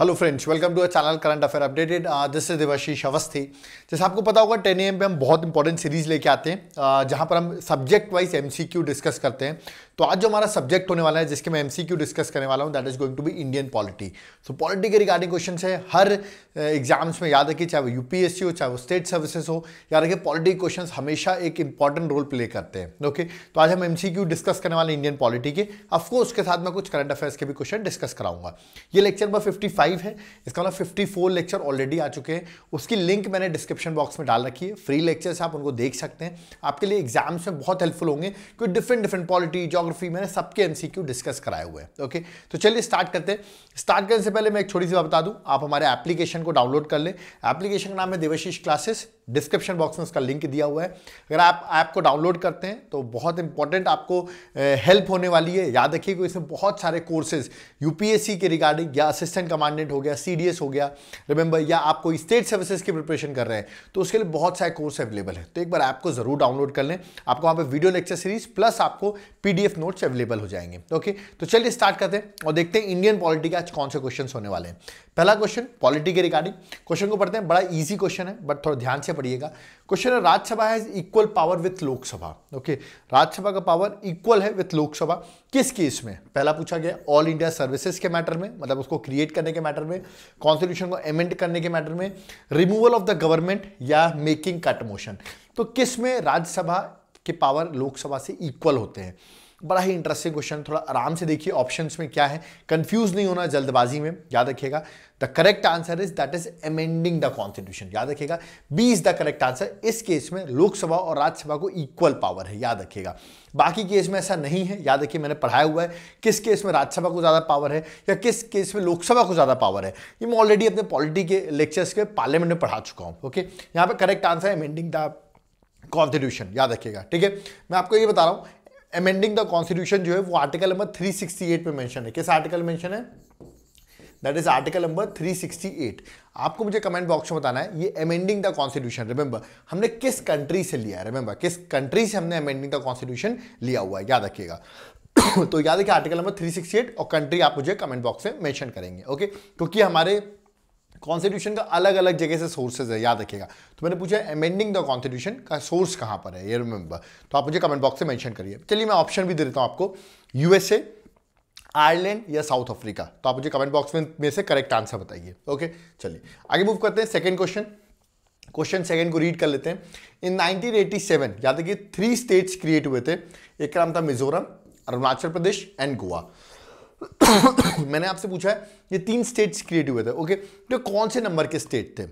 Hello friends welcome to a channel current affair updated this is Devashish Awasthi जैसे आपको पता होगा टेन एम पे हम बहुत इंपॉर्टेंट सीरीज लेके आते हैं uh, जहां पर हम सब्जेक्ट वाइज एमसीक्यू डिस्कस करते हैं तो आज जो हमारा सब्जेक्ट होने वाला है जिसके मैं एमसीक्यू डिस्कस करने वाला हूँ that is going to be Indian polity so polity के रिगार्डिंग क्वेश्चन है हर एग्जाम्स uh, में याद रखिए चाहे वो यूपीएससी हो चाहे वो स्टेट सर्विसेज हो याद रखिए पॉलिटी क्वेश्चन हमेशा एक इंपॉर्टेंट रोल प्ले करते हैं ओके तो आज हम एमसीक्यू डिस्कस करने वाले इंडियन पॉलिटी के अफकोर्स उसके साथ मैं कुछ करंट अफेयर्स के भी क्वेश्चन डिस्कस कराऊंगा ये लेक्चर नंबर फिफ्टी फाइव है इसका मतलब फिफ्टी फोर लेक्चर ऑलरेडी आ चुके हैं उसकी लिंक मैंने डिस्क्रिप्शन बॉक्स में डाल रखी है फ्री लेक्चर्स आप उनको देख सकते हैं आपके लिए एग्जाम्स में बहुत हेल्पफुल होंगे क्योंकि डिफरेंट डिफरेंट पॉलिटी जोग्राफी मैंने सबके एम डिस्कस कराए हुए हैं ओके तो चलिए स्टार्ट करते हैं स्टार्ट करने से पहले मैं एक छोटी सी बात बता दूँ आप हमारे एप्लीकेशन को डाउनलोड कर लें एप्लीकेशन का नाम है देवशीष क्लासेस डिस्क्रिप्शन बॉक्स में उसका लिंक दिया हुआ है अगर आप ऐप को डाउनलोड करते हैं तो बहुत इंपॉर्टेंट आपको हेल्प होने वाली है याद रखिए कि इसमें बहुत सारे कोर्सेज यूपीएससी के रिगार्डिंग या असिस्टेंट कमांड कमांडेंट हो गया सी हो गया रिमेंबर या आप कोई स्टेट सर्विसेज की प्रिपरेशन कर रहे हैं तो उसके लिए बहुत सारे कोर्स अवेलेबल है तो एक बार ऐप को जरूर डाउनलोड कर लें आपको वहाँ पर वीडियो लेक्चर सीरीज प्लस आपको पीडीएफ नोट्स अवेलेबल हो जाएंगे ओके तो चलिए स्टार्ट करते हैं और देखते हैं इंडियन पॉलिटी के आज कौन से क्वेश्चन होने वाले हैं पहला क्वेश्चन पॉलिटी के रिगार्डिंग क्वेश्चन को पढ़ते हैं बड़ा ईजी क्वेश्चन है बट थोड़ा ध्यान से पढ़िएगा क्वेश्चन है Rajya Sabha has equal power with Lok Sabha okay Rajya Sabha का पावर इक्वल है विथ लोकसभा किस केस में पहला पूछा गया ऑल इंडिया सर्विसेज के मैटर में मतलब उसको क्रिएट करने के मैटर में कॉन्स्टिट्यूशन को एमेंड करने के मैटर में रिमूवल ऑफ द गवर्नमेंट या मेकिंग कट मोशन तो किस में राज्यसभा के पावर लोकसभा से इक्वल होते हैं बड़ा ही इंटरेस्टिंग क्वेश्चन थोड़ा आराम से देखिए ऑप्शंस में क्या है कंफ्यूज नहीं होना जल्दबाजी में याद रखिएगा the correct answer is that is amending the constitution याद रखिएगा B is the correct answer इस केस में लोकसभा और राज्यसभा को इक्वल पावर है याद रखिएगा बाकी केस में ऐसा नहीं है याद रखिए मैंने पढ़ाया हुआ है किस केस में राज्यसभा को ज़्यादा पावर है या किस केस में लोकसभा को ज़्यादा पावर है ये मैं ऑलरेडी अपने पॉलिटी के लेक्चर्स के पार्लियामेंट में पढ़ा चुका हूँ ओके यहाँ पर करेक्ट आंसर है एमेंडिंग द कॉन्स्टिट्यूशन याद रखिएगा ठीक है मैं आपको ये बता रहा हूँ अमेंडिंग द कॉन्स्टिट्यूशन जो है वो आर्टिकल नंबर 368 पे मेंशन है किस आर्टिकल मेंशन है दैट इज आर्टिकल नंबर 368 आपको मुझे कमेंट बॉक्स में बताना है ये अमेंडिंग द कॉन्स्टिट्यूशन रिमेंबर हमने किस कंट्री से लिया है रिमेंबर किस कंट्री से हमने अमेंडिंग द कॉन्स्टिट्यूशन लिया हुआ है याद रखिएगा तो याद रखिए आर्टिकल नंबर 368 और कंट्री आप मुझे कमेंट बॉक्स में मैंशन करेंगे ओके क्योंकि हमारे कॉन्स्टिट्यूशन का अलग अलग जगह से सोर्सेज है याद रखिएगा तो मैंने पूछा अमेंडिंग द कॉन्स्टिट्यूशन का सोर्स कहाँ पर है ये रिमेंबर तो आप मुझे कमेंट बॉक्स में मैंशन करिए चलिए मैं ऑप्शन भी दे देता हूँ आपको यूएसए आयरलैंड या साउथ अफ्रीका तो आप मुझे कमेंट बॉक्स में में से करेक्ट आंसर बताइए ओके चलिए आगे मूव करते हैं सेकेंड क्वेश्चन क्वेश्चन सेकंड को रीड कर लेते हैं इन 1987 याद रखिए थ्री स्टेट्स क्रिएट हुए थे एक का नाम था मिजोरम अरुणाचल प्रदेश एंड गोवा मैंने आपसे पूछा है ये तीन स्टेट्स क्रिएट हुए थे ओके तो कौन से नंबर के स्टेट थे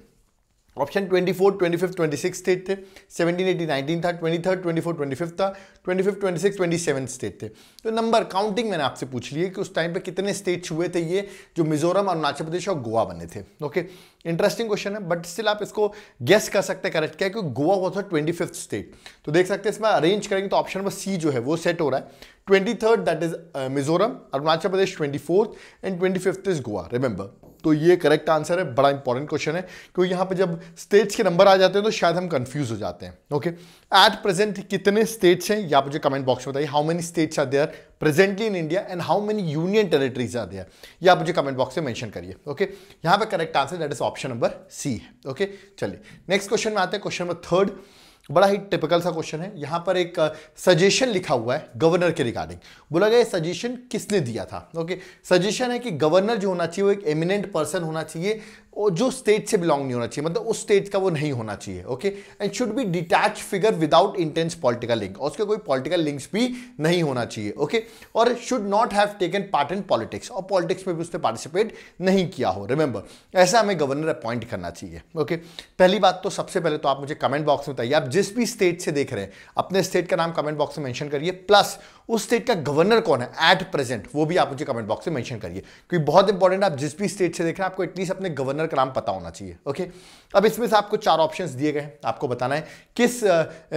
ऑप्शन 24, 25, 26 स्टेट थे 17, 18, 19 था 23, 24, 25 था 25, 26, 27 स्टेट थे तो नंबर काउंटिंग मैंने आपसे पूछ ली कि उस टाइम पे कितने स्टेट्स हुए थे ये जो मिजोरम अरुणाचल प्रदेश और गोवा बने थे ओके इंटरेस्टिंग क्वेश्चन है बट स्टिल आप इसको गेस कर सकते हैं करेक्ट क्या क्योंकि गोवा हुआ था ट्वेंटी स्टेट तो देख सकते हैं इसमें अरेंज करेंगे तो ऑप्शन नंबर सी जो है वो सेट हो रहा है twenty that is Mizoram Arunachal Pradesh twenty and twenty is Goa remember तो ये करेक्ट आंसर है बड़ा इंपॉर्टेंट क्वेश्चन है क्योंकि यहां पे जब स्टेट्स के नंबर आ जाते हैं तो शायद हम कंफ्यूज हो जाते हैं ओके एट प्रेजेंट कितने स्टेट्स हैं या मुझे कमेंट बॉक्स में बताइए how many states are there presently in India and how many union territories are there या मुझे कमेंट बॉक्स में मैंशन करिए ओके यहां पर correct answer that is option number C है ओके चलिए नेक्स्ट क्वेश्चन में आते हैं क्वेश्चन नंबर थर्ड बड़ा ही टिपिकल सा क्वेश्चन है यहाँ पर एक सजेशन लिखा हुआ है गवर्नर के रिगार्डिंग बोला गया सजेशन किसने दिया था ओके सजेशन है कि गवर्नर जो होना चाहिए वो एक एमिनेंट पर्सन होना चाहिए जो स्टेट से बिलोंग नहीं होना चाहिए मतलब उस स्टेट का वो नहीं होना चाहिए okay and should be detach figure without intense political link उसके कोई पॉलिटिकल लिंक्स भी नहीं होना चाहिए ओके और should not have taken part in politics और पॉलिटिक्स में भी उसने पार्टिसिपेट नहीं किया हो रिमेंबर ऐसा हमें गवर्नर अपॉइंट करना चाहिए ओके पहली बात तो सबसे पहले तो आप मुझे कमेंट बॉक्स में बताइए आप जिस भी स्टेट से देख रहे हैं अपने स्टेट का नाम कमेंट बॉक्स में मैंशन करिए प्लस उस स्टेट का गवर्नर कौन है एट प्रेजेंट वो भी आप मुझे कमेंट बॉक्स में मैंशन करिए क्योंकि बहुत इंपॉर्टेंट आप जिस भी स्टेट से देख रहे हैं आपको एटलीस्ट अपने गवर्नर का नाम पता होना चाहिए ओके अब इसमें से आपको चार ऑप्शन दिए गए आपको बताना है किस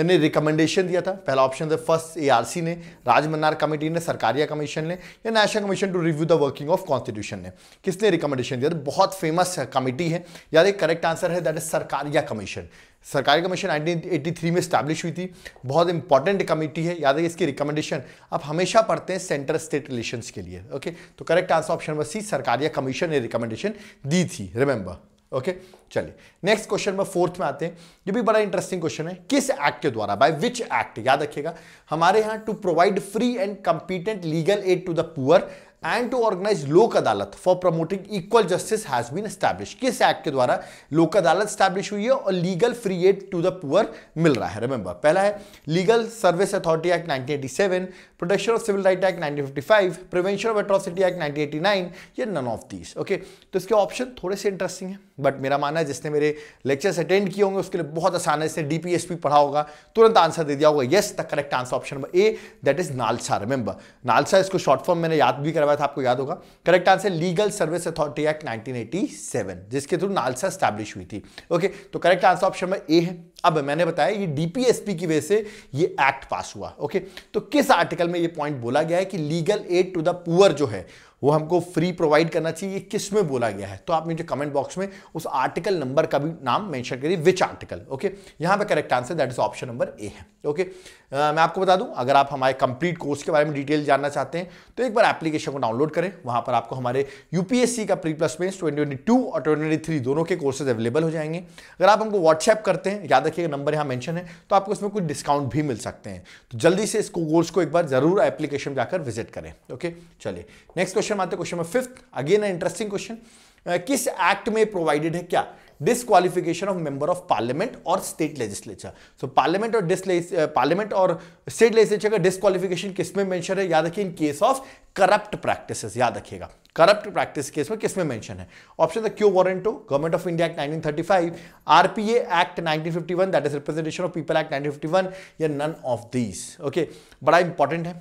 ने रिकमेंडेशन दिया था पहला ऑप्शन था फर्स्ट ए ने राज मन्नार कमेटी ने सरकारिया कमीशन ने या national commission to review the working of constitution ने किसने रिकमेंडेशन दिया था बहुत फेमस कमेटी है यार एक करेक्ट आंसर है that is Sarkaria commission Sarkaria commission 1983 में स्टैब्लिश हुई थी बहुत इंपॉर्टेंट कमेटी है याद है इसकी रिकमेंडेशन आप हमेशा पढ़ते हैं सेंटर स्टेट रिलेशन के लिए ओके तो correct answer option number C Sarkaria commission ने रिकमेंडेशन दी थी रिमेंबर ओके चलिए नेक्स्ट क्वेश्चन नंबर फोर्थ में आते हैं ये भी बड़ा इंटरेस्टिंग क्वेश्चन है किस एक्ट के द्वारा बाय विच एक्ट याद रखिएगा हमारे यहाँ to provide free and competent legal aid to the poor and to organise Lok Adalat for promoting equal justice has been establish किस एक्ट के द्वारा लोक अदालत स्टैब्लिश हुई है और legal free aid to the poor मिल रहा है रिमेंबर पहला है legal service authority act 1987 protection of civil right act 1955 prevention of atrocity act 1989 ये नन ऑफ दीज ओके तो इसके ऑप्शन थोड़े से इंटरेस्टिंग है बट मेरा मानना है जिसने मेरे लेक्चर्स अटेंड किए होंगे उसके लिए बहुत आसान है इसने डीपीएसपी पढ़ा होगा तुरंत आंसर दे दिया होगा yes the correct answer option number A that is NALSA remember NALSA इसको शॉर्ट फॉर्म मैंने याद भी करवाया हुआ था आपको याद होगा correct answer legal service authority act 1987 जिसके थ्रू नालसा स्टैब्लिश हुई थी ओके तो correct answer option number A है अब मैंने बताया ये डीपीएसपी की वजह से ये एक्ट पास हुआ ओके तो किस आर्टिकल में ये पॉइंट बोला गया है कि legal aid to the poor जो है वो हमको फ्री प्रोवाइड करना चाहिए ये किस में बोला गया है तो आप मुझे कमेंट बॉक्स में उस आर्टिकल नंबर का भी नाम मेंशन करिए विच आर्टिकल ओके यहाँ पे correct answer that is option number A है ओके मैं आपको बता दूं अगर आप हमारे कंप्लीट कोर्स के बारे में डिटेल जानना चाहते हैं तो एक बार एप्लीकेशन को डाउनलोड करें वहां पर आपको हमारे यूपीएससी का प्री प्लस में ट्वेंटी और ट्वेंटी दोनों के कोर्सेज अवेलेबल हो जाएंगे अगर आप हमको व्हाट्सएप करते हैं याद रखिएगा नंबर यहाँ मैंशन है तो आपको इसमें कुछ डिस्काउंट भी मिल सकते हैं तो जल्दी से इस कोर्स को एक बार जरूर एप्लीकेशन जाकर विजिट करें ओके चलिए नेक्स्ट क्वेश्चन क्वेश्चन आते question number fifth again interesting question किस एक्ट में प्रोवाइडेड है क्या disqualification of member of parliament और स्टेट लेजिस्लेचर सो पार्लियामेंट और पार्लियामेंट और स्टेट लेजिस्लेचर का डिसक्वालिफिकेशन किसमें मेंशन है याद रखिए in case of corrupt practices याद रखिएगा करप्ट प्रैक्टिस केस में किस में मेंशन है ऑप्शन था quo warranto government of India act 1935 RPA act 1951 that is representation of people act 1951 या नन ऑफ दीज ओके बड़ा इंपॉर्टेंट है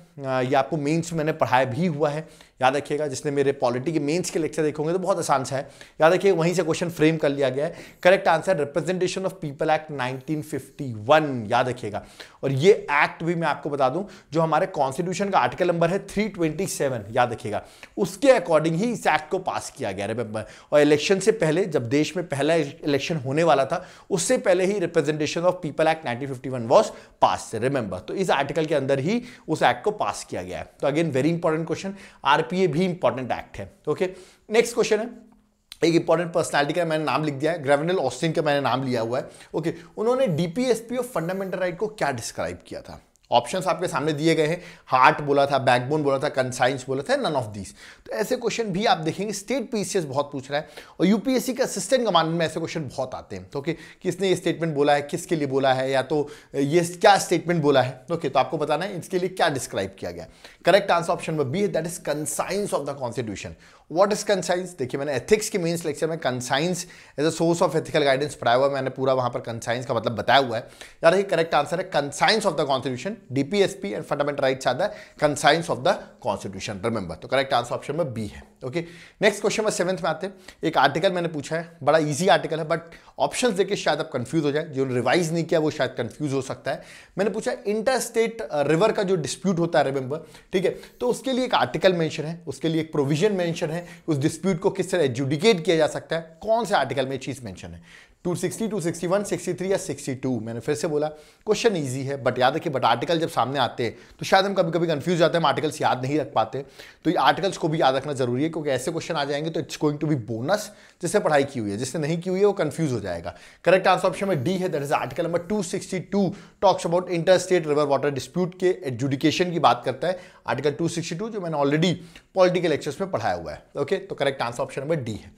ये आपको मेंस मैंने पढ़ाया भी हुआ है याद रखिएगा जिसने मेरे पॉलिटी के मेंस के लेक्चर देखे होंगे तो बहुत आसान सा है याद रखिए वहीं से क्वेश्चन फ्रेम कर लिया गया है correct answer representation of people act 1951 याद रखिएगा और ये एक्ट भी मैं आपको बता दूं जो हमारे कॉन्स्टिट्यूशन का आर्टिकल नंबर है 327 याद रखिएगा उसके अकॉर्डिंग अकॉर्डिंग ही इस एक्ट को पास किया गया रिमेंबर और इलेक्शन से पहले जब देश में पहला इलेक्शन होने वाला था उससे पहले ही representation of people act 1951 was pass remember तो इस आर्टिकल के अंदर ही उस एक्ट को पास किया गया है तो again very important question RPA भी इंपॉर्टेंट एक्ट है ओके नेक्स्ट क्वेश्चन है एक इंपॉर्टेंट पर्सनालिटी का मैंने नाम लिख दिया है ग्रेवनल ऑस्टिन का मैंने नाम लिया हुआ है ओके okay, उन्होंने डीपीएसपी ऑफ फंडामेंटल राइट को क्या डिस्क्राइब किया था ऑप्शंस आपके सामने दिए गए हैं हार्ट बोला था बैकबोन बोला था कंसाइंस बोला था नन ऑफ दिस तो ऐसे क्वेश्चन भी आप देखेंगे स्टेट पीसीएस बहुत पूछ रहा है और यूपीएससी के असिस्टेंट कमांडेंट में ऐसे क्वेश्चन बहुत आते हैं तो कि किसने ये स्टेटमेंट बोला है किसके लिए बोला है या तो ये क्या स्टेटमेंट बोला है ओके तो आपको बताना है इसके लिए क्या डिस्क्राइब किया गया correct answer option number B है that is conscience of the constitution what is conscience देखिए मैंने एथिक्स के मीन्स लेक्चर में conscience as a source of ethical guidance पढ़ाया हुआ है मैंने पूरा वहां पर कंसाइंस का मतलब बताया हुआ है यार ये करेक्ट आंसर है conscience of the constitution DPSP and fundamental rights आता है conscience of the constitution remember तो करेक्ट आंसर ऑप्शन में बी है okay next question number seventh में आते हैं एक आर्टिकल मैंने पूछा है बड़ा इजी आर्टिकल है बट ऑप्शन देखिए शायद आप कंफ्यूज हो जाए जो रिवाइज नहीं किया वो शायद कंफ्यूज हो सकता है मैंने पूछा इंटर स्टेट रिवर का जो डिस्प्यूट होता है रिमेंबर ठीक है तो उसके लिए एक आर्टिकल मैंशन है उसके लिए एक प्रोविजन मैंशन है उस डिस्प्यूट को किस तरह एजुडिकेट किया जा सकता है कौन से आर्टिकल में चीज़ मैंशन है 260, 261, 63 या 62 मैंने फिर से बोला क्वेश्चन ईजी है बट याद रखिए बट आर्टिकल जब सामने आते हैं तो शायद हम कभी कभी कन्फ्यूज जाते हैं हम आर्टिकल्स याद नहीं रख पाते तो ये आर्टिकल्स को भी याद रखना जरूरी है क्योंकि ऐसे क्वेश्चन आ जाएंगे तो it's going to be bonus जिससे पढ़ाई की हुई है जिसने नहीं की हुई है वो कन्फ्यूज हो जाएगा करेक्ट आंसर ऑप्शन में डी है that is article number two talks about inter state river water dispute के एडजुडिकेशन की बात करता है आर्टिकल टू जो मैंने ऑलरेडी पॉलिटिकल लेक्चर्स में पढ़ाया हुआ है ओके तो correct answer option number D है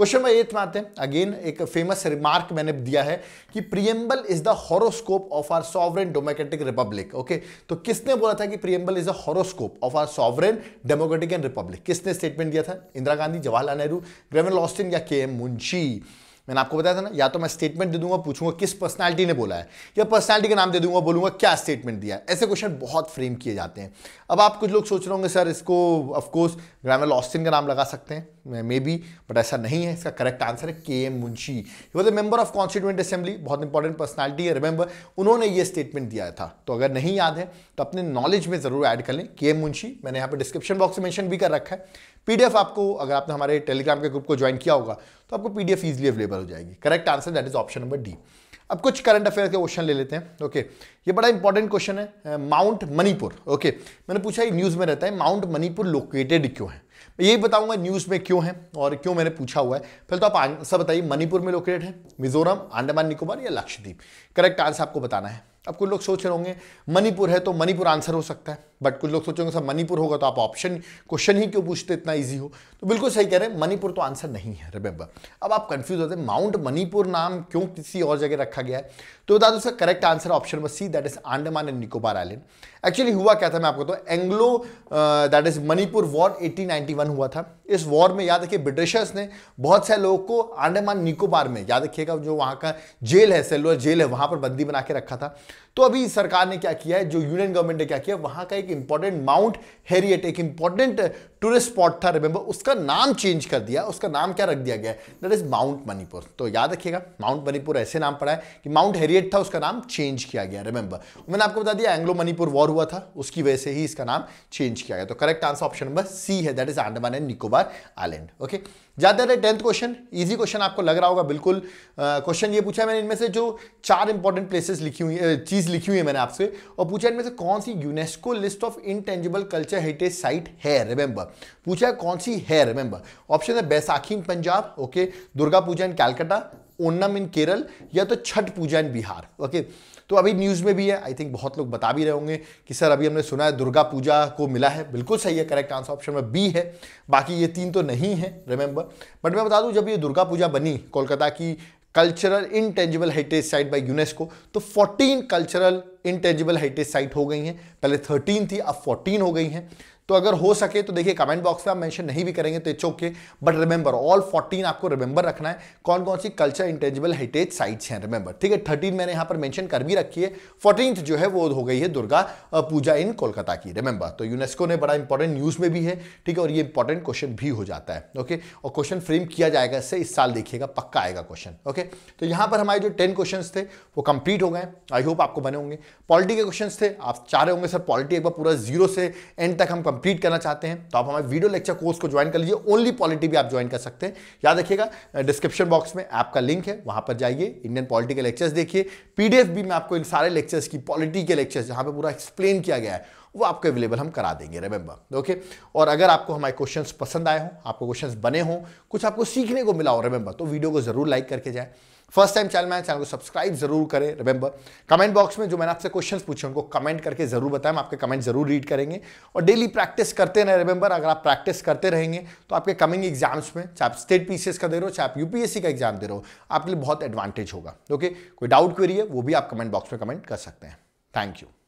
क्वेश्चन नंबर एट में आते हैं अगेन एक फेमस रिमार्क मैंने दिया है कि preamble is the horoscope of our sovereign democratic republic okay तो किसने बोला था कि preamble is the horoscope of our sovereign democratic and republic किसने स्टेटमेंट दिया था इंदिरा गांधी जवाहरलाल नेहरू ग्रेवन ऑस्टिन या के एम मुंशी मैंने आपको बताया था ना या तो मैं स्टेटमेंट दे दूंगा पूछूंगा किस पर्सनालिटी ने बोला है या पर्सनालिटी का नाम दे दूंगा बोलूंगा क्या स्टेटमेंट दिया ऐसे क्वेश्चन बहुत फ्रेम किए जाते हैं अब आप कुछ लोग सोच रहे होंगे सर इसको ऑफकोर्स ग्रामर ऑस्टिन का नाम लगा सकते हैं मे बी बट ऐसा नहीं है इसका करेक्ट आंसर है K M Munshi was a member of constituent assembly बहुत इंपॉर्टेंट पर्सनैलिटी है रिमेंबर उन्होंने ये स्टेटमेंट दिया था तो अगर नहीं याद है तो अपने नॉलेज में जरूर ऐड कर लें के एम मुंशी मैंने यहाँ पर डिस्क्रिप्शन बॉक्स में मैंशन भी कर रखा है पीडीएफ आपको अगर आपने हमारे टेलीग्राम के ग्रुप को ज्वाइन किया होगा तो आपको पीडीएफ इजीली अवेलेबल हो जाएगी correct answer that is option number D अब कुछ करंट अफेयर के क्वेश्चन ले लेते हैं ओके okay. ये बड़ा इंपॉर्टेंट क्वेश्चन है माउंट मणिपुर ओके मैंने पूछा ये न्यूज़ में रहता है माउंट मणिपुर लोकेटेड क्यों है ये बताऊंगा न्यूज़ में क्यों है और क्यों मैंने पूछा हुआ है पहले तो आप आंसर बताइए मणिपुर में लोकेटेड है मिजोरम आंडमान निकोबार या लक्षद्वीप करेक्ट आंसर आपको बताना है अब कुछ लोग सोच रहे होंगे मणिपुर है तो मणिपुर आंसर हो सकता है बट कुछ लोग सोचेंगे सर मणिपुर होगा तो आप ऑप्शन क्वेश्चन ही क्यों पूछते इतना ईजी हो तो बिल्कुल सही कह रहे हैं मणिपुर तो आंसर नहीं है रिमेंबर अब आप कन्फ्यूज होते हैं माउंट मणिपुर नाम क्यों किसी और जगह रखा गया है तो बता दो sir correct answer option number C that is Andaman and Nicobar island actually हुआ क्या था मैं आपको तो Anglo that is Manipur war eighteen हुआ था इस वॉर में याद रखिए ब्रिटिशर्स ने बहुत सारे लोगों को आंडमान निकोबार में याद रखिएगा जो वहाँ का जेल है सेलुअर जेल है वहाँ पर बंदी बना के रखा था तो अभी सरकार ने क्या किया है जो यूनियन गवर्नमेंट ने क्या किया वहां का एक इंपॉर्टेंट माउंट हेरियट एक इंपॉर्टेंट टूरिस्ट स्पॉट था रिमेंबर उसका नाम चेंज कर दिया उसका नाम क्या रख दिया गया दैट इज माउंट मणिपुर तो याद रखिएगा माउंट मणिपुर ऐसे नाम पड़ा है कि माउंट हेरियट था उसका नाम चेंज किया गया रिमेंबर मैंने आपको बता दिया एंग्लो मणिपुर वॉर हुआ था उसकी वजह से ही इसका नाम चेंज किया गया तो correct answer option number C है that is Andaman and Nicobar island okay ज्यादा रहे टेंथ क्वेश्चन ईजी क्वेश्चन आपको लग रहा होगा बिल्कुल क्वेश्चन ये पूछा है मैंने इनमें से जो चार इंपॉर्टेंट प्लेसेस लिखी हुई चीज लिखी हुई है मैंने आपसे और पूछा इनमें से कौन सी UNESCO list of intangible culture heritage site है रिमेंबर पूछा है कौन सी है रिमेंबर ऑप्शन है Baisakhi in Punjab okay Durga Puja in Calcutta Onam in Kerala या तो छठ पूजा इन बिहार ओके तो अभी न्यूज़ में भी है आई थिंक बहुत लोग बता भी रहे होंगे कि सर अभी हमने सुना है दुर्गा पूजा को मिला है बिल्कुल सही है करेक्ट आंसर ऑप्शन में बी है बाकी ये तीन तो नहीं है रिमेंबर बट मैं बता दूं जब ये दुर्गा पूजा बनी कोलकाता की cultural intangible heritage site by UNESCO तो 14 कल्चरल इंटेजिबल हेरिटेज साइट हो गई हैं पहले थर्टीन थी अब फोर्टीन हो गई हैं तो अगर हो सके तो देखिए कमेंट बॉक्स में आप मेंशन नहीं भी करेंगे तो it's okay but remember all 14 आपको रिमेंबर रखना है कौन कौन सी कल्चर इंटेजिबल हेरिटेज साइट्स हैं रिमेंबर ठीक है थर्टीन मैंने यहाँ पर मेंशन कर भी रखी है फोर्टीन जो है वो हो गई है दुर्गा पूजा इन कोलकाता की रिमेंबर तो यूनेस्को ने बड़ा इंपॉर्टेंट न्यूज़ में भी है ठीक है और ये इंपॉर्टेंट क्वेश्चन भी हो जाता है ओके और क्वेश्चन फ्रेम किया जाएगा इससे इस साल देखिएगा पक्का आएगा क्वेश्चन ओके तो यहाँ पर हमारे जो टेन क्वेश्चन थे वो कंप्लीट हो गए आई होप आपको बने होंगे पॉलिटी के क्वेश्चंस थे आप चाह रहे होंगे सर पॉलिटी एक बार पूरा जीरो से एंड तक हम कंप्लीट करना चाहते हैं तो आप हमारे वीडियो लेक्चर कोर्स को ज्वाइन कर लीजिए ओनली पॉलिटी भी आप ज्वाइन कर सकते हैं याद रखिएगा डिस्क्रिप्शन बॉक्स में ऐप का लिंक है वहां पर जाइए इंडियन पॉलिटी के लेक्चर्स देखिए पीडीएफ भी मैं आपको इन सारे लेक्चर्स की पॉलिटी के लेक्चर्स जहां पर पूरा एक्सप्लेन किया गया है वो आपको अवेलेबल हम करा देंगे रिमेंबर ओके और अगर आपको हमारे क्वेश्चन पसंद आए हों आपको क्वेश्चन बने हों कुछ आपको सीखने को मिला हो रिमेंबर तो वीडियो को जरूर लाइक करके जाए फर्स्ट टाइम चैनल में चैनल को सब्सक्राइब जरूर करें रिमेंबर कमेंट बॉक्स में जो मैंने आपसे क्वेश्चन पूछे उनको कमेंट करके जरूर बताएं आपके कमेंट जरूर रीड करेंगे और डेली प्रैक्टिस करते रहें रिमेंबर अगर आप प्रैक्टिस करते रहेंगे तो आपके कमिंग एग्जाम्स में चाहे आप स्टेट पीसीएस का दे रहे हो चाहे आप यूपीएससी का एग्जाम दे रहे हो आपके लिए बहुत एडवांटेज होगा ओके कोई डाउट क्वेरी है वो भी आप कमेंट बॉक्स में कमेंट कर सकते हैं थैंक यू